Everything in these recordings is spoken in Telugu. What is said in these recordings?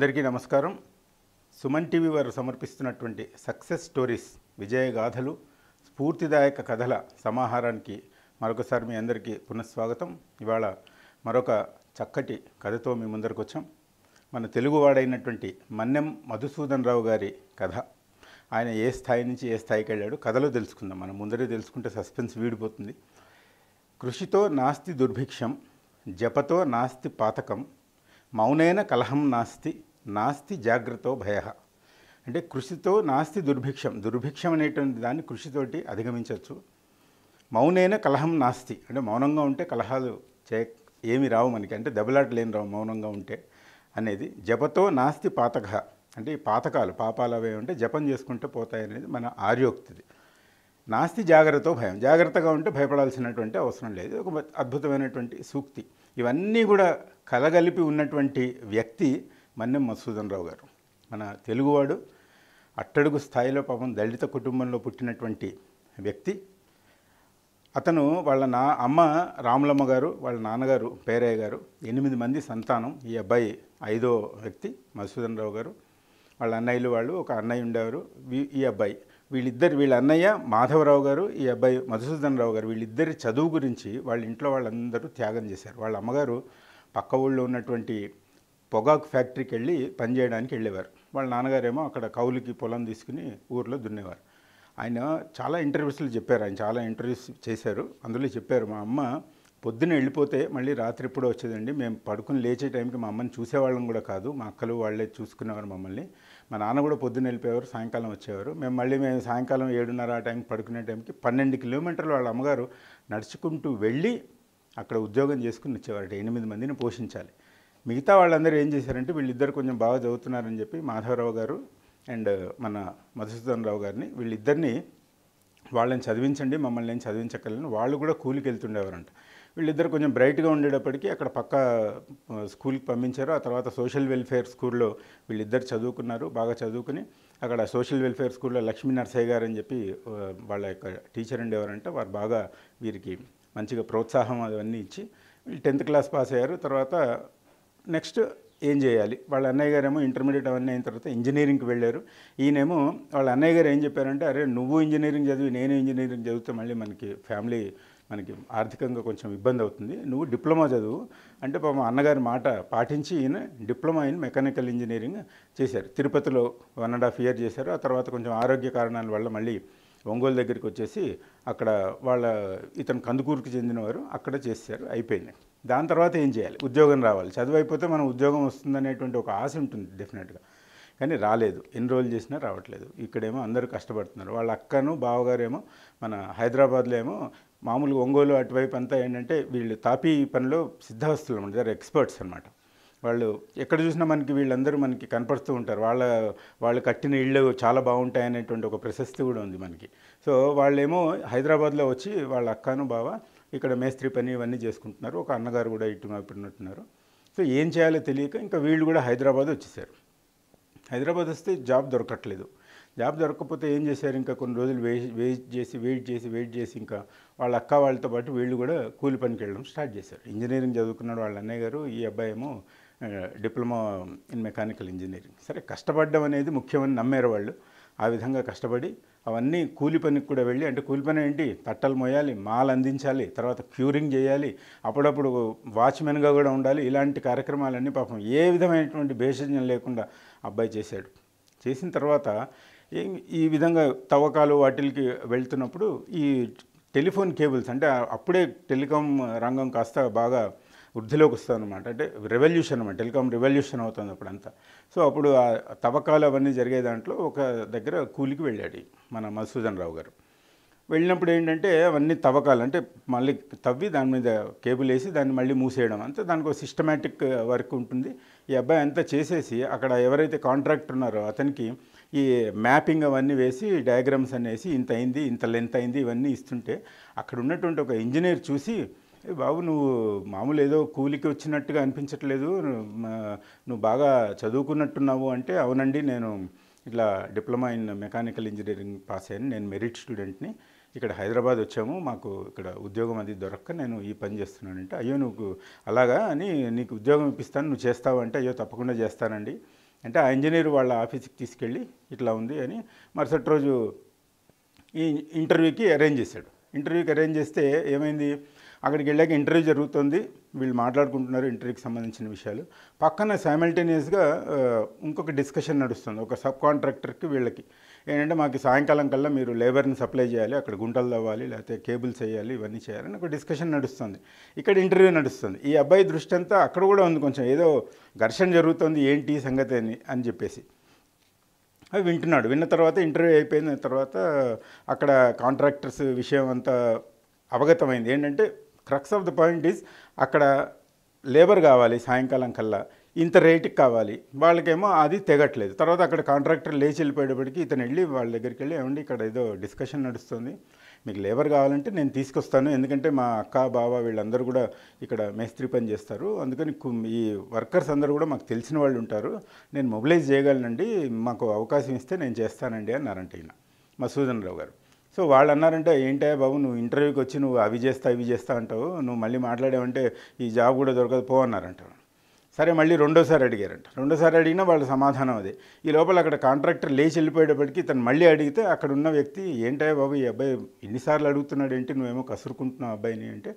అందరికీ నమస్కారం సుమన్ టీవీ వారు సమర్పిస్తున్నటువంటి సక్సెస్ స్టోరీస్ విజయగాథలు స్ఫూర్తిదాయక కథల సమాహారానికి మరొకసారి మీ అందరికీ పునఃస్వాగతం ఇవాళ మరొక చక్కటి కథతో మీ ముందరకు వచ్చాం మన తెలుగువాడైనటువంటి మన్నెం మధుసూదన్ రావు గారి కథ ఆయన ఏ స్థాయి నుంచి ఏ స్థాయికి వెళ్ళాడు కథలో తెలుసుకుందాం మనం ముందరే తెలుసుకుంటే సస్పెన్స్ వీడిపోతుంది కృషితో నాస్తి దుర్భిక్షం జపతో నాస్తి పాతకం మౌనైన కలహం నాస్తి నాస్తి జాగ్రత్తో భయ అంటే కృషితో నాస్తి దుర్భిక్షం దుర్భిక్షం అనేటువంటి దాన్ని కృషితోటి అధిగమించవచ్చు మౌనైన కలహం నాస్తి అంటే మౌనంగా ఉంటే కలహాలు చే ఏమి రావు మనకి అంటే దెబ్బలాట లేని రావు మౌనంగా ఉంటే అనేది జపతో నాస్తి పాతక అంటే ఈ పాతకాలు పాపాలు అవే ఉంటే జపం చేసుకుంటే పోతాయి అనేది మన ఆర్యోక్తిది నాస్తి జాగ్రత్త భయం జాగ్రత్తగా ఉంటే భయపడాల్సినటువంటి అవసరం లేదు ఒక అద్భుతమైనటువంటి సూక్తి ఇవన్నీ కూడా కలగలిపి ఉన్నటువంటి వ్యక్తి మన్నెం మధుసూదన్ రావు గారు మన తెలుగువాడు అట్టడుగు స్థాయిలో పాపం దళిత కుటుంబంలో పుట్టినటువంటి వ్యక్తి అతను వాళ్ళ నా అమ్మ రాములమ్మ గారు వాళ్ళ నాన్నగారు పేరయ్య గారు ఎనిమిది మంది సంతానం ఈ అబ్బాయి ఐదో వ్యక్తి మధుసూదన్ రావు గారు వాళ్ళ అన్నయ్యలు వాళ్ళు ఒక అన్నయ్య ఉండేవారు ఈ అబ్బాయి వీళ్ళిద్దరు వీళ్ళ అన్నయ్య మాధవరావు గారు ఈ అబ్బాయి మధుసూదన్ రావు గారు వీళ్ళిద్దరి చదువు గురించి వాళ్ళ ఇంట్లో వాళ్ళందరూ త్యాగం చేశారు వాళ్ళ అమ్మగారు పక్క ఊళ్ళో ఉన్నటువంటి పొగాకు ఫ్యాక్టరీకి వెళ్ళి పనిచేయడానికి వెళ్ళేవారు వాళ్ళ నాన్నగారేమో అక్కడ కౌలుకి పొలం తీసుకుని ఊర్లో దున్నేవారు ఆయన చాలా ఇంటర్వ్యూస్లు చెప్పారు ఆయన చాలా ఇంటర్వ్యూస్ చేశారు అందులో చెప్పారు మా అమ్మ పొద్దున్న వెళ్ళిపోతే మళ్ళీ రాత్రి ఇప్పుడు వచ్చేదండి మేము పడుకుని లేచే టైంకి మా అమ్మని చూసేవాళ్ళం కూడా కాదు మా అక్కలు వాళ్ళే చూసుకునేవారు మమ్మల్ని మా నాన్న కూడా పొద్దున వెళ్ళిపోయేవారు సాయంకాలం వచ్చేవారు మేము మళ్ళీ మేము సాయంకాలం ఏడున్నర ఆ టైంకి పడుకునే టైంకి పన్నెండు కిలోమీటర్లు వాళ్ళ అమ్మగారు నడుచుకుంటూ వెళ్ళి అక్కడ ఉద్యోగం చేసుకుని వచ్చేవారు ఎనిమిది మందిని పోషించాలి మిగతా వాళ్ళందరూ ఏం చేశారంటే వీళ్ళిద్దరు కొంచెం బాగా చదువుతున్నారని చెప్పి మాధవరావు గారు అండ్ మన మధుసూదన్ రావు గారిని వీళ్ళిద్దరిని వాళ్ళని చదివించండి మమ్మల్ని ఏం చదివించగలను వాళ్ళు కూడా కూలికి వెళ్తుండేవారంట వీళ్ళిద్దరు కొంచెం బ్రైట్గా ఉండేటప్పటికీ అక్కడ పక్క స్కూల్కి పంపించారు ఆ తర్వాత సోషల్ వెల్ఫేర్ స్కూల్లో వీళ్ళిద్దరు చదువుకున్నారు బాగా చదువుకుని అక్కడ సోషల్ వెల్ఫేర్ స్కూల్లో లక్ష్మీ నర్సయ్య గారు అని చెప్పి వాళ్ళ యొక్క టీచర్ ఉండేవారంట వారు బాగా వీరికి మంచిగా ప్రోత్సాహం అవన్నీ ఇచ్చి వీళ్ళు టెన్త్ క్లాస్ పాస్ అయ్యారు తర్వాత నెక్స్ట్ ఏం చేయాలి వాళ్ళ అన్నయ్య గారేమో ఇంటర్మీడియట్ అవన్నీ అయిన తర్వాత ఇంజనీరింగ్కి వెళ్ళారు ఈయనేమో వాళ్ళ అన్నయ్య గారు ఏం చెప్పారంటే అరే నువ్వు ఇంజనీరింగ్ చదివి నేను ఇంజనీరింగ్ చదివితే మళ్ళీ మనకి ఫ్యామిలీ మనకి ఆర్థికంగా కొంచెం ఇబ్బంది అవుతుంది నువ్వు డిప్లొమా చదువు అంటే మా అన్నగారి మాట పాటించి ఈయన డిప్లొమా అయిన మెకానికల్ ఇంజనీరింగ్ చేశారు తిరుపతిలో వన్ అండ్ హాఫ్ ఇయర్ చేశారు ఆ తర్వాత కొంచెం ఆరోగ్య కారణాల వల్ల మళ్ళీ ఒంగోలు దగ్గరికి వచ్చేసి అక్కడ వాళ్ళ ఇతను కందుకూరుకు చెందినవారు అక్కడ చేశారు అయిపోయింది దాని తర్వాత ఏం చేయాలి ఉద్యోగం రావాలి చదువు అయిపోతే మనం ఉద్యోగం వస్తుందనేటువంటి ఒక ఆశ ఉంటుంది డెఫినెట్గా కానీ రాలేదు ఎన్రోల్ చేసినా రావట్లేదు ఇక్కడేమో అందరూ కష్టపడుతున్నారు వాళ్ళ అక్కను బావగారేమో మన హైదరాబాద్లో ఏమో మామూలుగా ఒంగోలు అటువైపు అంతా ఏంటంటే వీళ్ళు తాపీ పనిలో అనమాట దగ్గర ఎక్స్పర్ట్స్ అనమాట వాళ్ళు ఎక్కడ చూసినా మనకి వీళ్ళందరూ మనకి కనపడుతూ ఉంటారు వాళ్ళ వాళ్ళు కట్టిన ఇళ్ళు చాలా బాగుంటాయి అనేటువంటి ఒక ప్రశస్తి కూడా ఉంది మనకి సో వాళ్ళేమో హైదరాబాద్లో వచ్చి వాళ్ళ అక్కను బావ ఇక్కడ మేస్త్రి పని ఇవన్నీ చేసుకుంటున్నారు ఒక అన్నగారు కూడా ఇటు మాపిడినట్టున్నారు సో ఏం చేయాలో తెలియక ఇంకా వీళ్ళు కూడా హైదరాబాద్ వచ్చేసారు హైదరాబాద్ వస్తే జాబ్ దొరకట్లేదు జాబ్ దొరకకపోతే ఏం చేశారు ఇంకా కొన్ని రోజులు వెయిట్ చేసి వెయిట్ చేసి వెయిట్ చేసి ఇంకా వాళ్ళ అక్క వాళ్ళతో పాటు వీళ్ళు కూడా కూలి పనికి వెళ్ళడం స్టార్ట్ చేశారు ఇంజనీరింగ్ చదువుకున్నాడు వాళ్ళ అన్నయ్య గారు ఈ అబ్బాయి ఏమో డిప్లొమా ఇన్ మెకానికల్ ఇంజనీరింగ్ సరే కష్టపడడం అనేది ముఖ్యమని నమ్మారు వాళ్ళు ఆ విధంగా కష్టపడి అవన్నీ కూలి పనికి కూడా వెళ్ళి అంటే కూలి పని ఏంటి తట్టలు మోయాలి మాలు అందించాలి తర్వాత క్యూరింగ్ చేయాలి అప్పుడప్పుడు వాచ్మెన్గా కూడా ఉండాలి ఇలాంటి కార్యక్రమాలన్నీ పాపం ఏ విధమైనటువంటి భేషజ్ఞం లేకుండా అబ్బాయి చేశాడు చేసిన తర్వాత ఈ విధంగా తవ్వకాలు వాటికి వెళ్తున్నప్పుడు ఈ టెలిఫోన్ కేబుల్స్ అంటే అప్పుడే టెలికాం రంగం కాస్త బాగా వృద్ధిలోకి వస్తుందన్నమాట అంటే రెవల్యూషన్ అనమాట టెలికామ్ రెవల్యూషన్ అవుతుంది అప్పుడంతా సో అప్పుడు ఆ తవ్వకాలు అవన్నీ జరిగే దాంట్లో ఒక దగ్గర కూలికి వెళ్ళాడు మన మధుసూదన్ రావు గారు వెళ్ళినప్పుడు ఏంటంటే అవన్నీ తవ్వకాలు అంటే మళ్ళీ తవ్వి దాని మీద కేబుల్ వేసి దాన్ని మళ్ళీ మూసేయడం అంతే దానికి ఒక సిస్టమేటిక్ వర్క్ ఉంటుంది ఈ అబ్బాయి అంతా చేసేసి అక్కడ ఎవరైతే కాంట్రాక్టర్ ఉన్నారో అతనికి ఈ మ్యాపింగ్ అవన్నీ వేసి డయాగ్రామ్స్ అనేసి ఇంత అయింది ఇంత లెంత్ అయింది ఇవన్నీ ఇస్తుంటే అక్కడ ఉన్నటువంటి ఒక ఇంజనీర్ చూసి బాబు నువ్వు మామూలు ఏదో కూలికి వచ్చినట్టుగా అనిపించట్లేదు నువ్వు బాగా చదువుకున్నట్టున్నావు అంటే అవునండి నేను ఇట్లా diploma in mechanical engineering pass అయ్యాను నేను మెరిట్ స్టూడెంట్ని ఇక్కడ హైదరాబాద్ వచ్చాము మాకు ఇక్కడ ఉద్యోగం అది దొరక్క నేను ఈ పని చేస్తున్నానంటే అయ్యో నువ్వు అలాగా అని నీకు ఉద్యోగం ఇప్పిస్తాను నువ్వు చేస్తావంటే అయ్యో తప్పకుండా చేస్తానండి అంటే ఆ ఇంజనీర్ వాళ్ళ ఆఫీస్కి తీసుకెళ్ళి ఇట్లా ఉంది అని మరుసటి రోజు ఈ ఇంటర్వ్యూకి అరేంజ్ చేశాడు ఇంటర్వ్యూకి అరేంజ్ చేస్తే ఏమైంది అక్కడికి వెళ్ళాక ఇంటర్వ్యూ జరుగుతుంది వీళ్ళు మాట్లాడుకుంటున్నారు ఇంటర్వ్యూకి సంబంధించిన విషయాలు పక్కన సైమల్టేనియస్గా ఇంకొక డిస్కషన్ నడుస్తుంది ఒక సబ్ కాంట్రాక్టర్కి వీళ్ళకి ఏంటంటే మాకు సాయంకాలం కల్లా మీరు లేబర్ని సప్లై చేయాలి అక్కడ గుంటలు తవ్వాలి లేకపోతే కేబుల్స్ వేయాలి ఇవన్నీ చేయాలని ఒక డిస్కషన్ నడుస్తుంది ఇక్కడ ఇంటర్వ్యూ నడుస్తుంది ఈ అబ్బాయి దృష్టి అంతా అక్కడ కూడా ఉంది కొంచెం ఏదో ఘర్షణ జరుగుతుంది ఏంటి సంగతి అని అని చెప్పేసి అవి వింటున్నాడు విన్న తర్వాత ఇంటర్వ్యూ అయిపోయిన తర్వాత అక్కడ కాంట్రాక్టర్స్ విషయం అంతా అవగతమైంది ఏంటంటే crux of the point is అక్కడ లేబర్ కావాలి సాయంకాలం కల్లా ఇంత రేటుకి కావాలి వాళ్ళకేమో అది తెగట్లేదు తర్వాత అక్కడ కాంట్రాక్టర్ లేచి వెళ్ళిపోయేటప్పటికి ఇతను వెళ్ళి వాళ్ళ దగ్గరికి వెళ్ళి ఏమండి ఇక్కడ ఏదో డిస్కషన్ నడుస్తుంది మీకు లేబర్ కావాలంటే నేను తీసుకొస్తాను ఎందుకంటే మా అక్క బావ వీళ్ళందరూ కూడా ఇక్కడ మేస్త్రి పని చేస్తారు అందుకని ఈ వర్కర్స్ అందరూ కూడా మాకు తెలిసిన వాళ్ళు ఉంటారు నేను మొబిలైజ్ చేయగలనండి మాకు అవకాశం ఇస్తే నేను చేస్తానండి అన్నారంట ఈయన మా సూజన్ రావు గారు సో వాళ్ళు అన్నారంటే ఏంటే బాబు నువ్వు ఇంటర్వ్యూకి వచ్చి నువ్వు అవి చేస్తా ఇవి చేస్తా అంటావు నువ్వు మళ్ళీ మాట్లాడావంటే ఈ జాబ్ కూడా దొరకదు పో అన్నారంట సరే మళ్ళీ రెండోసారి అడిగారంట రెండోసారి అడిగినా వాళ్ళ సమాధానం అదే ఈ లోపల అక్కడ కాంట్రాక్టర్ లేచి వెళ్ళిపోయేటప్పటికి తను మళ్ళీ అడిగితే అక్కడ ఉన్న వ్యక్తి ఏంటే బాబు ఈ అబ్బాయి ఎన్నిసార్లు అడుగుతున్నాడు ఏంటి నువ్వేమో కసురుకుంటున్నావు అబ్బాయిని అంటే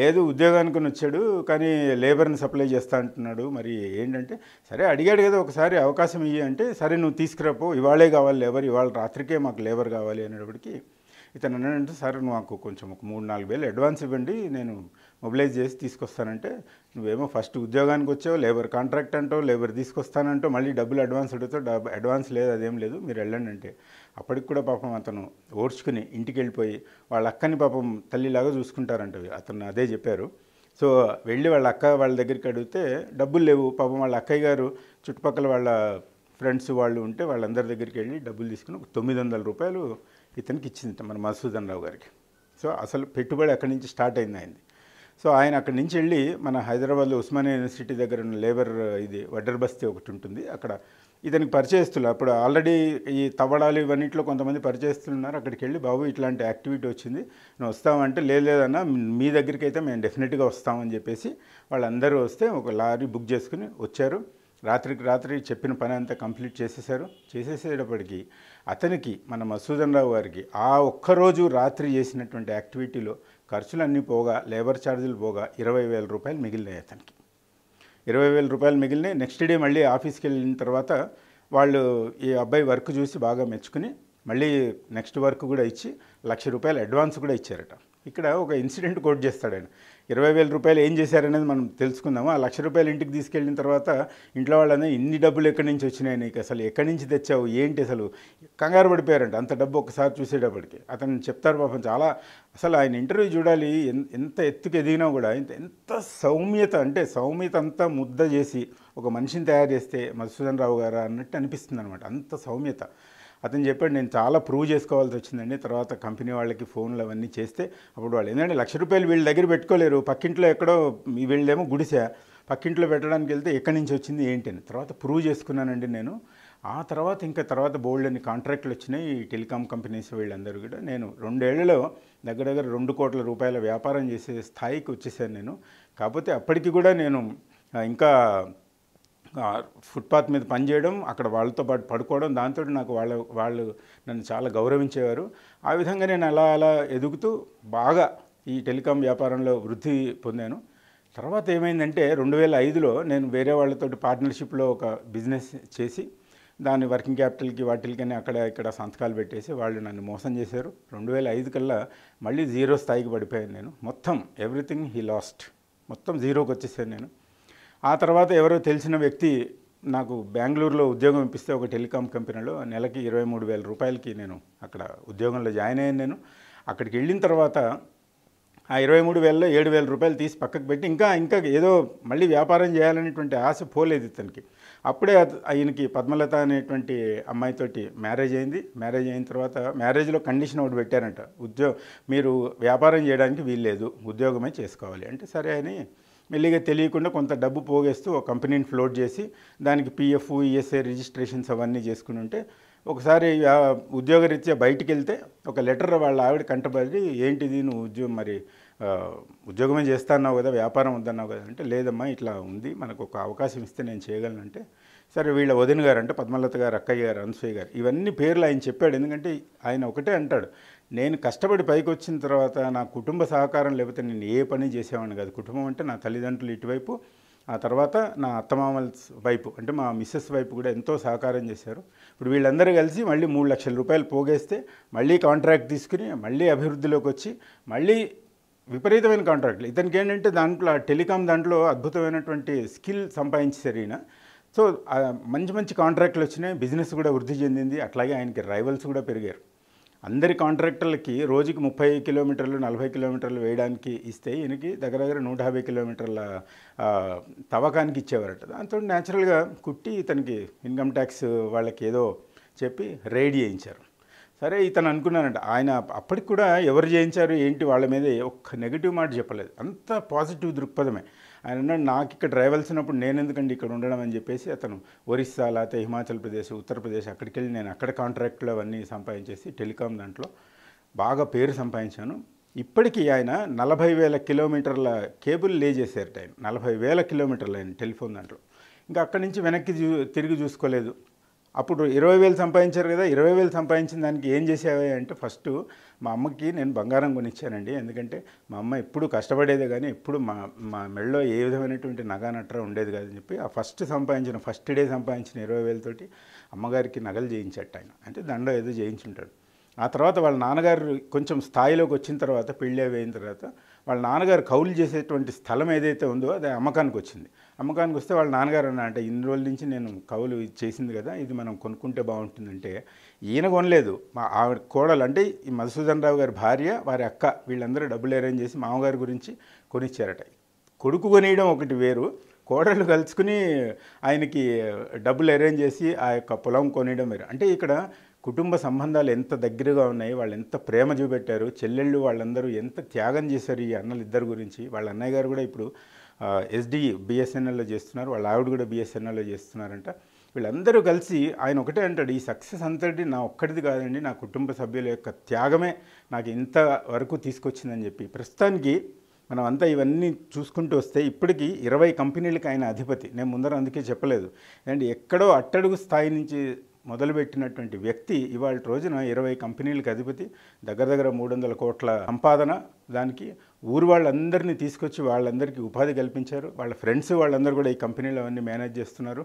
లేదు ఉద్యోగానికి వచ్చాడు కానీ లేబర్ని సప్లై చేస్తా అంటున్నాడు మరి ఏంటంటే సరే అడిగాడు కదా ఒకసారి అవకాశం ఇయ్యి అంటే సరే నువ్వు తీసుకురాపో ఇవాళే కావాలి లేబర్ ఇవాళ రాత్రికే మాకు లేబర్ కావాలి అనేటప్పటికీ ఇతను అన్నాడంటే సార్ నాకు కొంచెం ఒక మూడు నాలుగు వేలు అడ్వాన్స్ ఇవ్వండి నేను మొబిలైజ్ చేసి తీసుకొస్తానంటే నువ్వేమో ఫస్ట్ ఉద్యోగానికి వచ్చావు లేబర్ కాంట్రాక్ట్ అంటో లేబర్ తీసుకొస్తానంటో మళ్ళీ డబ్బులు అడ్వాన్స్ అడుగుతావు అడ్వాన్స్ లేదు అదేం లేదు మీరు వెళ్ళండి అంటే అప్పటికి కూడా పాపం అతను ఓడ్చుకుని ఇంటికి వెళ్ళిపోయి వాళ్ళ అక్కని పాపం తల్లిలాగా చూసుకుంటారంట అతను అదే చెప్పారు సో వెళ్ళి వాళ్ళ అక్క వాళ్ళ దగ్గరికి అడిగితే డబ్బులు లేవు పాపం వాళ్ళ అక్కయ్య గారు చుట్టుపక్కల వాళ్ళ ఫ్రెండ్స్ వాళ్ళు ఉంటే వాళ్ళందరి దగ్గరికి వెళ్ళి డబ్బులు తీసుకుని తొమ్మిది వందల రూపాయలు ఇతనికి ఇచ్చింది మన మధుసూదన్ రావు గారికి సో అసలు పెట్టుబడి అక్కడి నుంచి స్టార్ట్ అయింది ఆయనది సో ఆయన అక్కడి నుంచి వెళ్ళి మన హైదరాబాద్లో ఉస్మానియా యూనివర్సిటీ దగ్గర ఉన్న లేబర్ ఇది వడ్డర్ బస్తీ ఒకటి ఉంటుంది అక్కడ ఇతనికి పరిచయస్తులు అప్పుడు ఆల్రెడీ ఈ తవ్వడాలు ఇవన్నింటిలో కొంతమంది పరిచయస్తులు ఉన్నారు అక్కడికి వెళ్ళి బాబు ఇట్లాంటి యాక్టివిటీ వచ్చింది నువ్వు వస్తావంటే లేదన్నా మీ దగ్గరికి అయితే మేము డెఫినెట్గా వస్తామని చెప్పేసి వాళ్ళందరూ వస్తే ఒక లారీ బుక్ చేసుకుని వచ్చారు రాత్రికి రాత్రి చెప్పిన పని అంతా కంప్లీట్ చేసేసారు చేసేసేటప్పటికి అతనికి మన మసూదన్ రావు గారికి ఆ ఒక్కరోజు రాత్రి చేసినటువంటి యాక్టివిటీలో ఖర్చులన్నీ పోగా లేబర్ ఛార్జీలు పోగా ఇరవై వేల రూపాయలు మిగిలినాయి అతనికి ఇరవై వేల రూపాయలు మిగిలినాయి నెక్స్ట్ డే మళ్ళీ ఆఫీస్కి వెళ్ళిన తర్వాత వాళ్ళు ఈ అబ్బాయి వర్క్ చూసి బాగా మెచ్చుకుని మళ్ళీ నెక్స్ట్ వర్క్ కూడా ఇచ్చి లక్ష రూపాయలు అడ్వాన్స్ కూడా ఇచ్చారట ఇక్కడ ఒక ఇన్సిడెంట్ కోట్ చేస్తాడు ఆయన ఇరవై వేల రూపాయలు ఏం చేశారనేది మనం తెలుసుకుందాము ఆ లక్ష రూపాయలు ఇంటికి తీసుకెళ్ళిన తర్వాత ఇంట్లో వాళ్ళనే ఇన్ని డబ్బులు ఎక్కడి నుంచి వచ్చినాయి నీకు అసలు ఎక్కడి నుంచి తెచ్చావు ఏంటి అసలు కంగారు పడిపోయారంట అంత డబ్బు ఒకసారి చూసేటప్పటికి అతను చెప్తారు పాపం చాలా అసలు ఆయన ఇంటర్వ్యూ చూడాలి ఎంత ఎత్తుకు ఎదిగినా కూడా ఇంత ఎంత సౌమ్యత అంటే సౌమ్యత అంతా ముద్ద చేసి ఒక మనిషిని తయారు చేస్తే మధుసూదన్ రావు గారా అన్నట్టు అనిపిస్తుంది అనమాట అంత సౌమ్యత అతను చెప్పాడు నేను చాలా ప్రూవ్ చేసుకోవాల్సి వచ్చిందండి తర్వాత కంపెనీ వాళ్ళకి ఫోన్లు అవన్నీ చేస్తే అప్పుడు వాళ్ళు ఏంటంటే లక్ష రూపాయలు వీళ్ళ దగ్గర పెట్టుకోలేరు పక్కింట్లో ఎక్కడో వీళ్ళేమో గుడిసే పక్కింట్లో పెట్టడానికి వెళ్తే ఎక్కడి నుంచి వచ్చింది ఏంటి అని తర్వాత ప్రూవ్ చేసుకున్నానండి నేను ఆ తర్వాత ఇంకా తర్వాత బోల్డ్ అని కాంట్రాక్ట్లు వచ్చినాయి ఈ టెలికాం కంపెనీస్ వీళ్ళందరూ కూడా నేను రెండేళ్లలో దగ్గర దగ్గర రెండు కోట్ల రూపాయల వ్యాపారం చేసే స్థాయికి వచ్చేసాను నేను కాకపోతే అప్పటికి కూడా నేను ఇంకా ఫుట్పాత్ మీద పనిచేయడం అక్కడ వాళ్ళతో పాటు పడుకోవడం దాంతో నాకు వాళ్ళ వాళ్ళు నన్ను చాలా గౌరవించేవారు ఆ విధంగా నేను అలా అలా ఎదుగుతూ బాగా ఈ టెలికాం వ్యాపారంలో వృద్ధి పొందాను తర్వాత ఏమైందంటే రెండు వేల ఐదులో నేను వేరే వాళ్ళతో పార్ట్నర్షిప్లో ఒక బిజినెస్ చేసి దాని వర్కింగ్ క్యాపిటల్కి వాటికని అక్కడ ఇక్కడ సంతకాలు పెట్టేసి వాళ్ళు నన్ను మోసం చేశారు రెండు వేల ఐదు కల్లా మళ్ళీ జీరో స్థాయికి పడిపోయాను నేను మొత్తం ఎవ్రీథింగ్ హీ లాస్ట్ మొత్తం జీరోకి వచ్చేసాను నేను ఆ తర్వాత ఎవరో తెలిసిన వ్యక్తి నాకు బెంగళూరులో ఉద్యోగం ఇప్పిస్తే ఒక టెలికాం కంపెనీలో నెలకి ఇరవై మూడు వేల రూపాయలకి నేను అక్కడ ఉద్యోగంలో జాయిన్ అయ్యాను నేను అక్కడికి వెళ్ళిన తర్వాత ఆ ఇరవై మూడు వేలలో ఏడు వేల రూపాయలు తీసి పక్కకు పెట్టి ఇంకా ఇంకా ఏదో మళ్ళీ వ్యాపారం చేయాలనేటువంటి ఆశ పోలేదు ఇతనికి అప్పుడే ఆయనకి పద్మలత అనేటువంటి అమ్మాయితోటి మ్యారేజ్ అయింది మ్యారేజ్ అయిన తర్వాత మ్యారేజ్లో కండిషన్ ఒకటి పెట్టారంట ఉద్యోగ మీరు వ్యాపారం చేయడానికి వీల్లేదు ఉద్యోగమే చేసుకోవాలి అంటే సరే అని మెల్లిగా తెలియకుండా కొంత డబ్బు పోగేస్తూ ఒక కంపెనీని ఫ్లోట్ చేసి దానికి పిఎఫ్ ఈఎస్ఐ రిజిస్ట్రేషన్స్ అవన్నీ చేసుకుని ఉంటే ఒకసారి ఉద్యోగరీత్యా బయటికి వెళ్తే ఒక లెటర్ వాళ్ళ ఆవిడ కంటబడి ఏంటిది నువ్వు ఉద్యోగం మరి ఉద్యోగమే చేస్తాన్నావు కదా వ్యాపారం వద్దన్నావు కదా అంటే లేదమ్మా ఇట్లా ఉంది మనకు ఒక అవకాశం ఇస్తే నేను చేయగలను అంటే సరే వీళ్ళ వదిన గారు అంటే పద్మలత గారు అక్కయ్య గారు అనసూయ గారు ఇవన్నీ పేర్లు ఆయన చెప్పాడు ఎందుకంటే ఆయన ఒకటే అంటాడు నేను కష్టపడి పైకి వచ్చిన తర్వాత నా కుటుంబ సహకారం లేకపోతే నేను ఏ పని చేసేవాడిని కాదు కుటుంబం అంటే నా తల్లిదండ్రులు ఇటువైపు ఆ తర్వాత నా అత్తమామల వైపు అంటే మా మిస్సెస్ వైపు కూడా ఎంతో సహకారం చేశారు ఇప్పుడు వీళ్ళందరూ కలిసి మళ్ళీ మూడు లక్షల రూపాయలు పోగేస్తే మళ్ళీ కాంట్రాక్ట్ తీసుకుని మళ్ళీ అభివృద్ధిలోకి వచ్చి మళ్ళీ విపరీతమైన కాంట్రాక్ట్లు ఇతనికి ఏంటంటే దాంట్లో టెలికాం దాంట్లో అద్భుతమైనటువంటి స్కిల్ సంపాదించారు ఈయన సో మంచి మంచి కాంట్రాక్ట్లు వచ్చినాయి బిజినెస్ కూడా వృద్ధి చెందింది అట్లాగే ఆయనకి రైవల్స్ కూడా పెరిగారు అందరి కాంట్రాక్టర్లకి రోజుకి ముప్పై కిలోమీటర్లు నలభై కిలోమీటర్లు వేయడానికి ఇస్తే ఈయనకి దగ్గర దగ్గర నూట యాభై కిలోమీటర్ల తవ్వకానికి ఇచ్చేవారట దాంతో న్యాచురల్గా కుట్టి ఇతనికి ఇన్కమ్ ట్యాక్స్ వాళ్ళకి ఏదో చెప్పి రైడ్ చేయించారు సరే ఇతను అనుకున్నానంట ఆయన అప్పటికి కూడా ఎవరు చేయించారు ఏంటి వాళ్ళ మీద ఒక్క నెగిటివ్ మాట చెప్పలేదు అంత పాజిటివ్ దృక్పథమే ఆయన నాకు ఇక్కడ రావాల్సినప్పుడు నేను ఎందుకండి ఇక్కడ ఉండడం అని చెప్పేసి అతను ఒరిస్సా లేకపోతే హిమాచల్ ప్రదేశ్ ఉత్తరప్రదేశ్ అక్కడికి వెళ్ళి నేను అక్కడ కాంట్రాక్ట్లు అవన్నీ సంపాదించేసి టెలికాం దాంట్లో బాగా పేరు సంపాదించాను ఇప్పటికీ ఆయన నలభై వేల కిలోమీటర్ల కేబుల్ లే ఆయన నలభై వేల కిలోమీటర్లు ఆయన టెలిఫోన్ దాంట్లో ఇంకా అక్కడి నుంచి వెనక్కి తిరిగి చూసుకోలేదు అప్పుడు ఇరవై వేలు సంపాదించారు కదా ఇరవై వేలు సంపాదించిన దానికి ఏం చేసేవే అంటే ఫస్ట్ మా అమ్మకి నేను బంగారం కొనిచ్చానండి ఎందుకంటే మా అమ్మ ఎప్పుడు కష్టపడేదే కానీ ఎప్పుడు మా మా మెళ్ళలో ఏ విధమైనటువంటి నట్ర ఉండేది కాదని చెప్పి ఆ ఫస్ట్ సంపాదించిన ఫస్ట్ డే సంపాదించిన ఇరవై వేలతోటి అమ్మగారికి నగలు చేయించట ఆయన అంటే దండ ఏదో చేయించుంటాడు ఆ తర్వాత వాళ్ళ నాన్నగారు కొంచెం స్థాయిలోకి వచ్చిన తర్వాత పెళ్ళి అయిన తర్వాత వాళ్ళ నాన్నగారు కౌలు చేసేటువంటి స్థలం ఏదైతే ఉందో అది అమ్మకానికి వచ్చింది అమ్మకానికి వస్తే వాళ్ళ నాన్నగారు అన్న అంటే ఇన్ని రోజుల నుంచి నేను కవులు చేసింది కదా ఇది మనం కొనుక్కుంటే బాగుంటుందంటే ఈయన కొనలేదు మా ఆవిడ కోడలు అంటే ఈ మధుసూదన్ రావు గారి భార్య వారి అక్క వీళ్ళందరూ డబ్బులు అరేంజ్ చేసి మామగారి గురించి కొనిచ్చారట కొడుకు కొనియడం ఒకటి వేరు కోడళ్ళు కలుసుకుని ఆయనకి డబ్బులు అరేంజ్ చేసి ఆ యొక్క పొలం కొనియడం వేరు అంటే ఇక్కడ కుటుంబ సంబంధాలు ఎంత దగ్గరగా ఉన్నాయి వాళ్ళు ఎంత ప్రేమ చూపెట్టారు చెల్లెళ్ళు వాళ్ళందరూ ఎంత త్యాగం చేశారు ఈ అన్నలు ఇద్దరు గురించి వాళ్ళ అన్నయ్య గారు కూడా ఇప్పుడు ఎస్డి బిఎస్ఎన్ఎల్లో చేస్తున్నారు వాళ్ళ ఆవిడ కూడా బిఎస్ఎన్ఎల్లో చేస్తున్నారంట వీళ్ళందరూ కలిసి ఆయన ఒకటే అంటాడు ఈ సక్సెస్ అంతటి నా ఒక్కడిది కాదండి నా కుటుంబ సభ్యుల యొక్క త్యాగమే నాకు ఇంత వరకు తీసుకొచ్చిందని చెప్పి ప్రస్తుతానికి మనం అంతా ఇవన్నీ చూసుకుంటూ వస్తే ఇప్పటికీ ఇరవై కంపెనీలకు ఆయన అధిపతి నేను ముందర అందుకే చెప్పలేదు అండ్ ఎక్కడో అట్టడుగు స్థాయి నుంచి మొదలుపెట్టినటువంటి వ్యక్తి ఇవాళ రోజున ఇరవై కంపెనీలకు అధిపతి దగ్గర దగ్గర మూడు వందల కోట్ల సంపాదన దానికి ఊరు వాళ్ళందరినీ తీసుకొచ్చి వాళ్ళందరికీ ఉపాధి కల్పించారు వాళ్ళ ఫ్రెండ్స్ వాళ్ళందరూ కూడా ఈ కంపెనీలో అన్నీ మేనేజ్ చేస్తున్నారు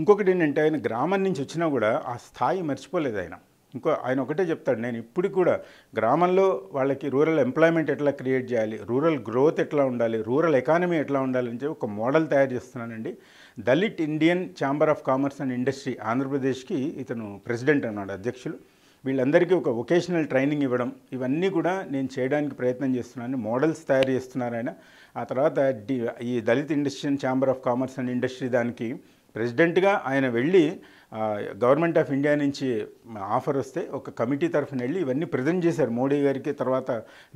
ఇంకొకటి ఏంటంటే ఆయన గ్రామం నుంచి వచ్చినా కూడా ఆ స్థాయి మర్చిపోలేదు ఆయన ఇంకో ఆయన ఒకటే చెప్తాడు నేను ఇప్పుడు కూడా గ్రామంలో వాళ్ళకి రూరల్ ఎంప్లాయ్మెంట్ ఎట్లా క్రియేట్ చేయాలి రూరల్ గ్రోత్ ఎట్లా ఉండాలి రూరల్ ఎకానమీ ఎట్లా ఉండాలి అని చెప్పి ఒక మోడల్ తయారు చేస్తున్నానండి Dalit Indian chamber of commerce and industry ఆంధ్రప్రదేశ్కి ఇతను ప్రెసిడెంట్ అన్నాడు అధ్యక్షులు వీళ్ళందరికీ ఒక వొకేషనల్ ట్రైనింగ్ ఇవ్వడం ఇవన్నీ కూడా నేను చేయడానికి ప్రయత్నం చేస్తున్నాను మోడల్స్ తయారు చేస్తున్నారు ఆయన ఆ తర్వాత డి ఈ Dalit industrial chamber of commerce and industry దానికి ప్రెసిడెంట్గా ఆయన వెళ్ళి గవర్నమెంట్ ఆఫ్ ఇండియా నుంచి ఆఫర్ వస్తే ఒక కమిటీ తరఫున వెళ్ళి ఇవన్నీ ప్రజెంట్ చేశారు మోడీ గారికి తర్వాత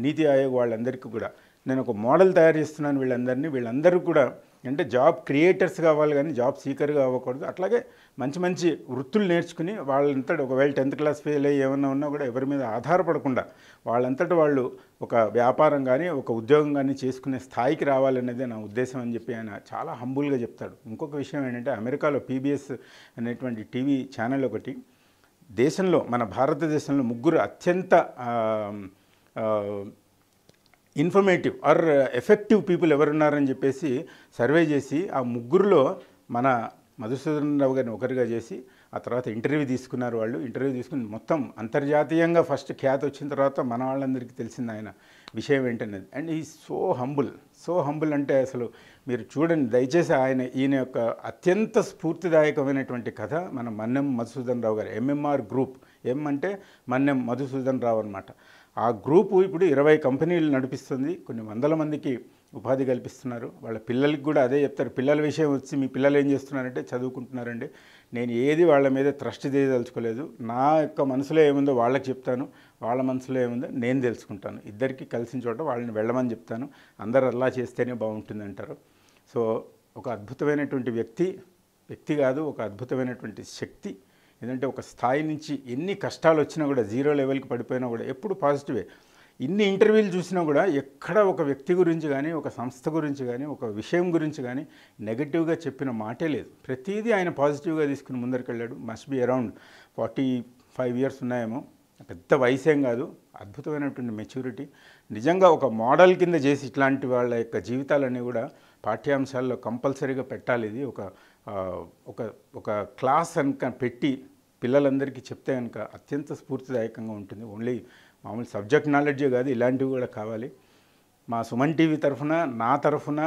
నీతి ఆయోగ్ వాళ్ళందరికీ కూడా నేను ఒక మోడల్ తయారు చేస్తున్నాను వీళ్ళందరినీ వీళ్ళందరూ కూడా అంటే జాబ్ క్రియేటర్స్ కావాలి కానీ జాబ్ సీకర్గా అవ్వకూడదు అట్లాగే మంచి మంచి వృత్తులు నేర్చుకుని వాళ్ళంతటి ఒకవేళ టెన్త్ క్లాస్ ఫెయిల్ అయ్యి ఏమన్నా ఉన్నా కూడా ఎవరి మీద ఆధారపడకుండా వాళ్ళంతటి వాళ్ళు ఒక వ్యాపారం కానీ ఒక ఉద్యోగం కానీ చేసుకునే స్థాయికి రావాలనేదే నా ఉద్దేశం అని చెప్పి ఆయన చాలా హంబుల్గా చెప్తాడు ఇంకొక విషయం ఏంటంటే అమెరికాలో పీబీఎస్ అనేటువంటి టీవీ ఛానల్ ఒకటి దేశంలో మన భారతదేశంలో ముగ్గురు అత్యంత ఇన్ఫర్మేటివ్ ఆర్ ఎఫెక్టివ్ పీపుల్ ఎవరున్నారని చెప్పేసి సర్వే చేసి ఆ ముగ్గురులో మన మధుసూదన్ రావు గారిని ఒకరిగా చేసి ఆ తర్వాత ఇంటర్వ్యూ తీసుకున్నారు వాళ్ళు ఇంటర్వ్యూ తీసుకుని మొత్తం అంతర్జాతీయంగా ఫస్ట్ ఖ్యాతి వచ్చిన తర్వాత మన వాళ్ళందరికీ తెలిసింది ఆయన విషయం ఏంటనేది అండ్ ఈ సో హంబుల్ సో హంబుల్ అంటే అసలు మీరు చూడండి దయచేసి ఆయన ఈయన యొక్క అత్యంత స్ఫూర్తిదాయకమైనటువంటి కథ మన మన్నెం మధుసూదన్ రావు గారు ఎంఎంఆర్ గ్రూప్ ఎం అంటే మన్నెం మధుసూదన్ రావు అనమాట ఆ గ్రూపు ఇప్పుడు ఇరవై కంపెనీలు నడిపిస్తుంది కొన్ని వందల మందికి ఉపాధి కల్పిస్తున్నారు వాళ్ళ పిల్లలకి కూడా అదే చెప్తారు పిల్లల విషయం వచ్చి మీ పిల్లలు ఏం చేస్తున్నారంటే చదువుకుంటున్నారండి నేను ఏది వాళ్ళ మీద ట్రస్ట్ చేయదలుచుకోలేదు నా యొక్క మనసులో ఏముందో వాళ్ళకి చెప్తాను వాళ్ళ మనసులో ఏముందో నేను తెలుసుకుంటాను ఇద్దరికి కలిసిన చోట వాళ్ళని వెళ్ళమని చెప్తాను అందరు అలా చేస్తేనే బాగుంటుంది అంటారు సో ఒక అద్భుతమైనటువంటి వ్యక్తి వ్యక్తి కాదు ఒక అద్భుతమైనటువంటి శక్తి ఏంటంటే ఒక స్థాయి నుంచి ఎన్ని కష్టాలు వచ్చినా కూడా జీరో లెవెల్కి పడిపోయినా కూడా ఎప్పుడు పాజిటివే ఇన్ని ఇంటర్వ్యూలు చూసినా కూడా ఎక్కడ ఒక వ్యక్తి గురించి కానీ ఒక సంస్థ గురించి కానీ ఒక విషయం గురించి కానీ నెగటివ్గా చెప్పిన మాటే లేదు ప్రతిదీ ఆయన పాజిటివ్గా తీసుకుని ముందరికెళ్ళాడు must be around forty five years ఉన్నాయేమో పెద్ద వయసేం కాదు అద్భుతమైనటువంటి మెచ్యూరిటీ నిజంగా ఒక మోడల్ కింద చేసి ఇట్లాంటి వాళ్ళ యొక్క జీవితాలన్నీ కూడా పాఠ్యాంశాల్లో కంపల్సరీగా పెట్టాలి ఇది ఒక ఒక ఒక క్లాస్ అనుక పెట్టి పిల్లలందరికీ చెప్తే కనుక అత్యంత స్ఫూర్తిదాయకంగా ఉంటుంది ఓన్లీ మామూలు సబ్జెక్ట్ నాలెడ్జే కాదు ఇలాంటివి కూడా కావాలి మా సుమన్ టీవీ తరఫున నా తరఫున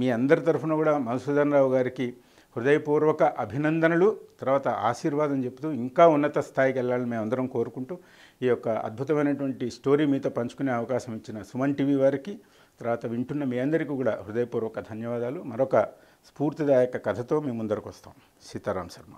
మీ అందరి తరఫున కూడా మధుసూదన్ రావు గారికి హృదయపూర్వక అభినందనలు తర్వాత ఆశీర్వాదం చెప్తూ ఇంకా ఉన్నత స్థాయికి వెళ్ళాలని మేము అందరం కోరుకుంటూ ఈ యొక్క అద్భుతమైనటువంటి స్టోరీ మీతో పంచుకునే అవకాశం ఇచ్చిన సుమన్ టీవీ వారికి తర్వాత వింటున్న మీ అందరికీ కూడా హృదయపూర్వక ధన్యవాదాలు మరొక స్ఫూర్తిదాయక కథతో మేము ముందరకు వస్తాం సీతారాం శర్మ